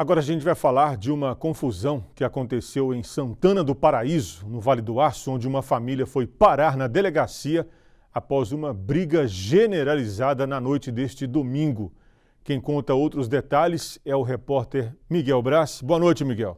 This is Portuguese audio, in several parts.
Agora a gente vai falar de uma confusão que aconteceu em Santana do Paraíso, no Vale do Aço, onde uma família foi parar na delegacia após uma briga generalizada na noite deste domingo. Quem conta outros detalhes é o repórter Miguel Brás. Boa noite, Miguel.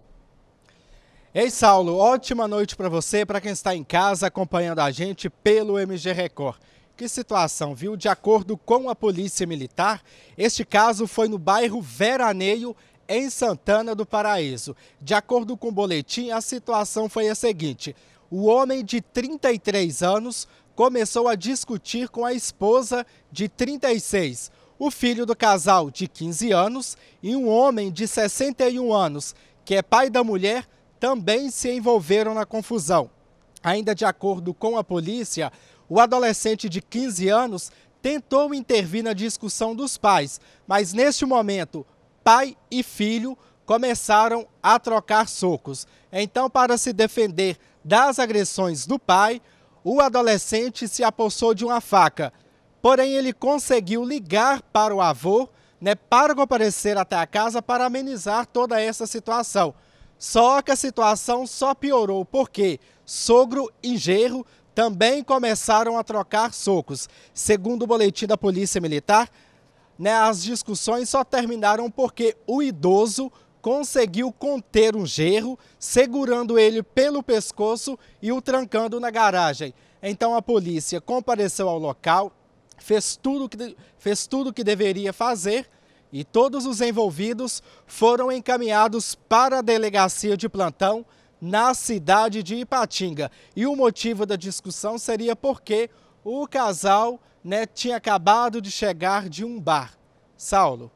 Ei, Saulo, ótima noite para você, para quem está em casa acompanhando a gente pelo MG Record. Que situação, viu? De acordo com a Polícia Militar, este caso foi no bairro Veraneio, em Santana do Paraíso. De acordo com o boletim, a situação foi a seguinte: o homem de 33 anos começou a discutir com a esposa de 36, o filho do casal de 15 anos e um homem de 61 anos, que é pai da mulher, também se envolveram na confusão. Ainda de acordo com a polícia, o adolescente de 15 anos tentou intervir na discussão dos pais, mas neste momento pai e filho começaram a trocar socos. Então, para se defender das agressões do pai, o adolescente se apossou de uma faca. Porém, ele conseguiu ligar para o avô né, para comparecer até a casa para amenizar toda essa situação. Só que a situação só piorou porque sogro e gerro também começaram a trocar socos. Segundo o boletim da Polícia Militar, né, as discussões só terminaram porque o idoso conseguiu conter um gerro, segurando ele pelo pescoço e o trancando na garagem. Então a polícia compareceu ao local, fez tudo que, fez tudo que deveria fazer e todos os envolvidos foram encaminhados para a delegacia de plantão na cidade de Ipatinga. E o motivo da discussão seria porque o casal né, tinha acabado de chegar de um bar. Saulo,